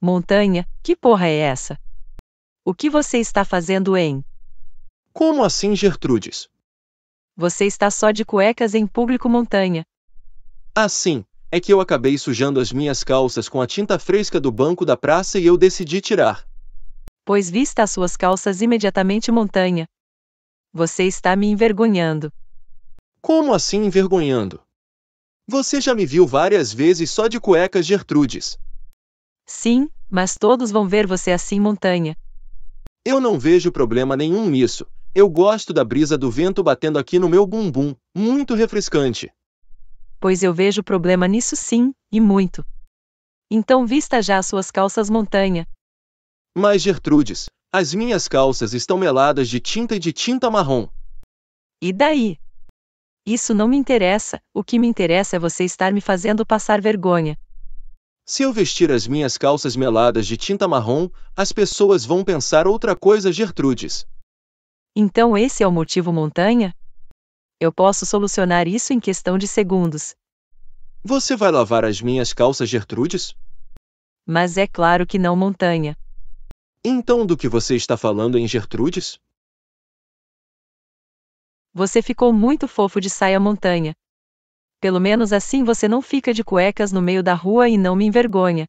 Montanha, que porra é essa? O que você está fazendo em? Como assim, Gertrudes? Você está só de cuecas em público, Montanha. Assim, é que eu acabei sujando as minhas calças com a tinta fresca do banco da praça e eu decidi tirar. Pois vista as suas calças imediatamente, Montanha. Você está me envergonhando. Como assim envergonhando? Você já me viu várias vezes só de cuecas, Gertrudes. Sim, mas todos vão ver você assim montanha. Eu não vejo problema nenhum nisso. Eu gosto da brisa do vento batendo aqui no meu bumbum, muito refrescante. Pois eu vejo problema nisso sim, e muito. Então vista já suas calças montanha. Mas Gertrudes, as minhas calças estão meladas de tinta e de tinta marrom. E daí? Isso não me interessa, o que me interessa é você estar me fazendo passar vergonha. Se eu vestir as minhas calças meladas de tinta marrom, as pessoas vão pensar outra coisa, Gertrudes. Então esse é o motivo montanha? Eu posso solucionar isso em questão de segundos. Você vai lavar as minhas calças, Gertrudes? Mas é claro que não montanha. Então do que você está falando em Gertrudes? Você ficou muito fofo de saia montanha. Pelo menos assim você não fica de cuecas no meio da rua e não me envergonha.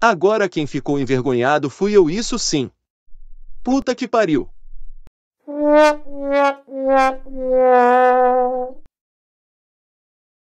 Agora quem ficou envergonhado fui eu, isso sim. Puta que pariu.